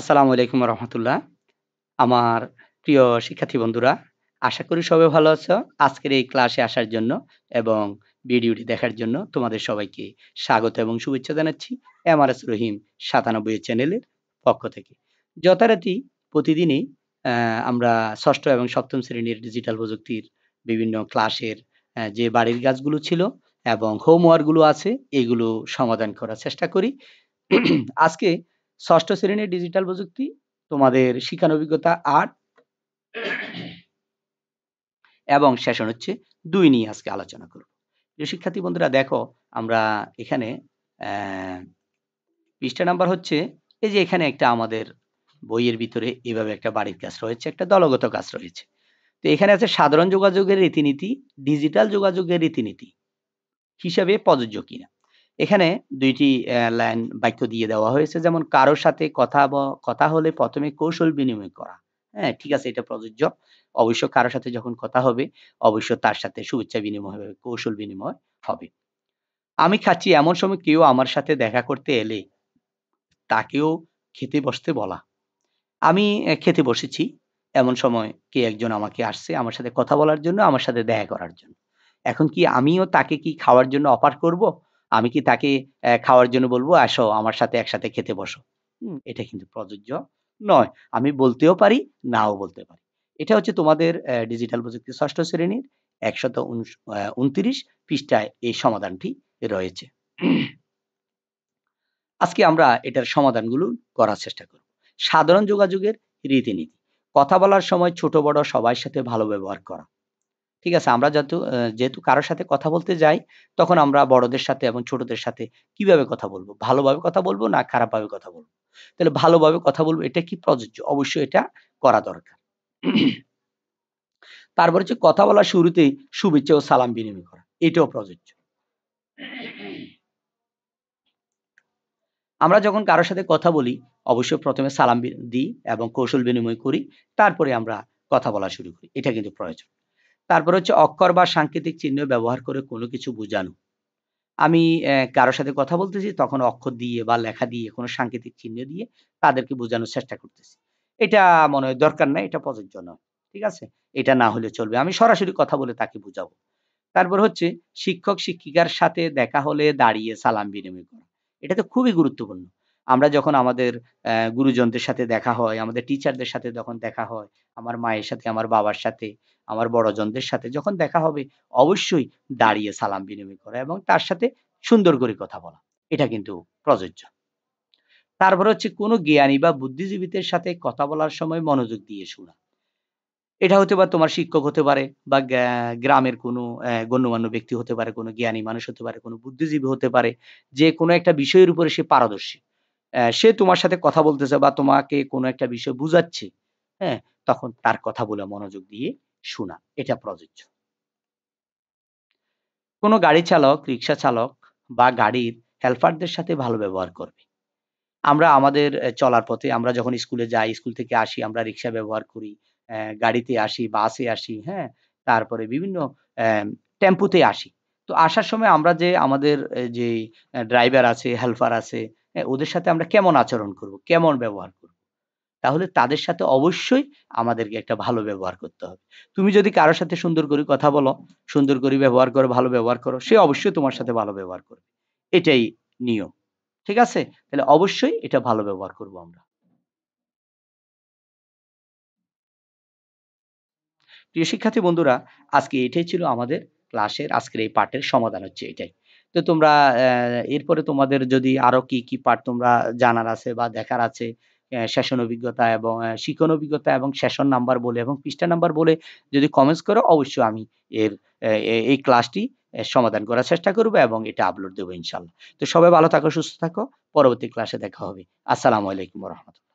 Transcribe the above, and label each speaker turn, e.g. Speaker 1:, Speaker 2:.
Speaker 1: আসসালামু আলাইকুম রহমতুল্লাহ আমার প্রিয় শিক্ষার্থী বন্ধুরা আশা করি সবাই ভালো আছো আজকের এই ক্লাসে আসার জন্য এবং ভিডিওটি দেখার জন্য তোমাদের সবাইকে স্বাগত এবং শুভেচ্ছা জানাচ্ছি এম আর এস রহিম সাতানব্বই চ্যানেলের পক্ষ থেকে যথারীতি প্রতিদিনই আমরা ষষ্ঠ এবং সপ্তম শ্রেণীর ডিজিটাল প্রযুক্তির বিভিন্ন ক্লাসের যে বাড়ির গাছগুলো ছিল এবং হোমওয়ার্কগুলো আছে এগুলো সমাধান করার চেষ্টা করি আজকে ষষ্ঠ শ্রেণীর ডিজিটাল প্রযুক্তি তোমাদের শিক্ষান অভিজ্ঞতা আট এবং সেশন হচ্ছে দুই নিয়ে আজকে আলোচনা করব যে শিক্ষার্থী বন্ধুরা দেখো আমরা এখানে পৃষ্ঠা নাম্বার হচ্ছে এই যে এখানে একটা আমাদের বইয়ের ভিতরে এভাবে একটা বাড়ির কাজ রয়েছে একটা দলগত কাজ রয়েছে তো এখানে আছে সাধারণ যোগাযোগের রীতিনীতি ডিজিটাল যোগাযোগের রীতিনীতি হিসাবে প্রযোজ্য কিনা এখানে দুইটি লাইন বাক্য দিয়ে দেওয়া হয়েছে যেমন কারোর সাথে কথা কথা হলে প্রথমে কৌশল বিনিময় করা হ্যাঁ ঠিক আছে এটা প্রযোজ্য অবশ্য কারোর সাথে যখন কথা হবে অবশ্য তার সাথে শুভেচ্ছা বিনিময় হবে কৌশল বিনিময় হবে আমি খাচ্ছি এমন সময় কেউ আমার সাথে দেখা করতে এলে তাকেও খেতে বসতে বলা আমি খেতে বসেছি এমন সময় কে একজন আমাকে আসছে আমার সাথে কথা বলার জন্য আমার সাথে দেখা করার জন্য এখন কি আমিও তাকে কি খাওয়ার জন্য অফার করব আমি কি তাকে খাওয়ার জন্য বলবো আসো আমার সাথে একসাথে খেতে বসো এটা কিন্তু প্রযোজ্য নয় আমি বলতেও পারি নাও বলতে পারি এটা হচ্ছে তোমাদের ডিজিটাল প্রযুক্তি ষষ্ঠ শ্রেণীর একশত উনত্রিশ পৃষ্ঠায় এই সমাধানটি রয়েছে আজকে আমরা এটার সমাধানগুলো করার চেষ্টা করব সাধারণ যোগাযোগের রীতিনীতি কথা বলার সময় ছোট বড় সবার সাথে ভালো ব্যবহার করা ঠিক আছে আমরা যত যেহেতু কারোর সাথে কথা বলতে যাই তখন আমরা বড়দের সাথে এবং ছোটদের সাথে কিভাবে কথা বলবো ভালোভাবে কথা বলবো না খারাপভাবে কথা বলবো তাহলে ভালোভাবে কথা বলবো এটা কি প্রযোজ্য অবশ্যই এটা করা দরকার তারপর হচ্ছে কথা বলার শুরুতেই শুভেচ্ছা ও সালাম বিনিময় করা এটাও প্রযোজ্য আমরা যখন কারোর সাথে কথা বলি অবশ্যই প্রথমে সালাম দিই এবং কৌশল বিনিময় করি তারপরে আমরা কথা বলা শুরু করি এটা কিন্তু প্রয়োজন তারপর হচ্ছে অক্ষর বা সাংকেতিক চিহ্ন ব্যবহার করে কোনো কিছু বোঝানো আমি কারো সাথে কথা বলতেছি তখন অক্ষর দিয়ে বা লেখা দিয়ে কোনো সাংকেতিক চিহ্ন দিয়ে তাদেরকে বোঝানোর চেষ্টা করতেছি এটা মনে হয় দরকার নাই এটা প্রযোজ্য নয় ঠিক আছে এটা না হলে চলবে আমি সরাসরি কথা বলে তাকে বুঝাবো তারপর হচ্ছে শিক্ষক শিক্ষিকার সাথে দেখা হলে দাঁড়িয়ে সালাম বিনিময় করা এটা তো খুবই গুরুত্বপূর্ণ আমরা যখন আমাদের গুরুজনদের সাথে দেখা হয় আমাদের টিচারদের সাথে যখন দেখা হয় আমার মায়ের সাথে আমার বাবার সাথে আমার বড়জনদের সাথে যখন দেখা হবে অবশ্যই দাঁড়িয়ে সালাম বিনিময় করা এবং তার সাথে সুন্দর করে কথা বলা এটা কিন্তু প্রযোজ্য তারপর হচ্ছে কোনো জ্ঞানী বা বুদ্ধিজীবীদের সাথে কথা বলার সময় মনোযোগ দিয়ে শোনা এটা হতে পারে তোমার শিক্ষক হতে পারে বা গ্রামের কোনো গণ্যমান্য ব্যক্তি হতে পারে কোনো জ্ঞানী মানুষ হতে পারে কোনো বুদ্ধিজীবী হতে পারে যে কোনো একটা বিষয়ের উপরে সে পারদর্শী সে তোমার সাথে কথা বলতেছে বা তোমাকে কোনো একটা বিষয় বুঝাচ্ছে হ্যাঁ তখন তার কথা বলে মনোযোগ দিয়ে শোনা এটা প্রযোজ্য কোনো গাড়ি চালক রিক্সা চালক বা গাড়ির হেল্পারদের সাথে ভালো ব্যবহার করবে আমরা আমাদের চলার পথে আমরা যখন স্কুলে যাই স্কুল থেকে আসি আমরা রিক্সা ব্যবহার করি গাড়িতে আসি বাসে আসি হ্যাঁ তারপরে বিভিন্ন টেম্পুতে আসি তো আসার সময় আমরা যে আমাদের যে ড্রাইভার আছে হেল্পার আছে ওদের সাথে আমরা কেমন আচরণ করব কেমন ব্যবহার করব তাহলে তাদের সাথে অবশ্যই আমাদেরকে একটা ভালো ব্যবহার করতে হবে তুমি যদি কারোর সাথে সুন্দর করে কথা বলো সুন্দর করে ব্যবহার করো ভালো ব্যবহার করো সে অবশ্যই তোমার সাথে ভালো ব্যবহার করবে এটাই নিয়ম ঠিক আছে তাহলে অবশ্যই এটা ভালো ব্যবহার করব আমরা প্রিয় শিক্ষার্থী বন্ধুরা আজকে এটাই ছিল আমাদের ক্লাসের আজকের এই পার্টের সমাধান হচ্ছে এটাই তো তোমরা এরপরে তোমাদের যদি আরো কি কি পার্ট তোমরা জানার আছে বা দেখার আছে সেশন অভিজ্ঞতা এবং শিখন অভিজ্ঞতা এবং সেশন নাম্বার বলে এবং পৃষ্ঠা নাম্বার বলে যদি কমেন্টস করো অবশ্যই আমি এর এই ক্লাসটি সমাধান করার চেষ্টা করবো এবং এটা আপলোড দেবো ইনশাল্লাহ তো সবাই ভালো থাকো সুস্থ থাকো পরবর্তী ক্লাসে দেখা হবে আসসালামু আলাইকুম রহমতুল্লাহ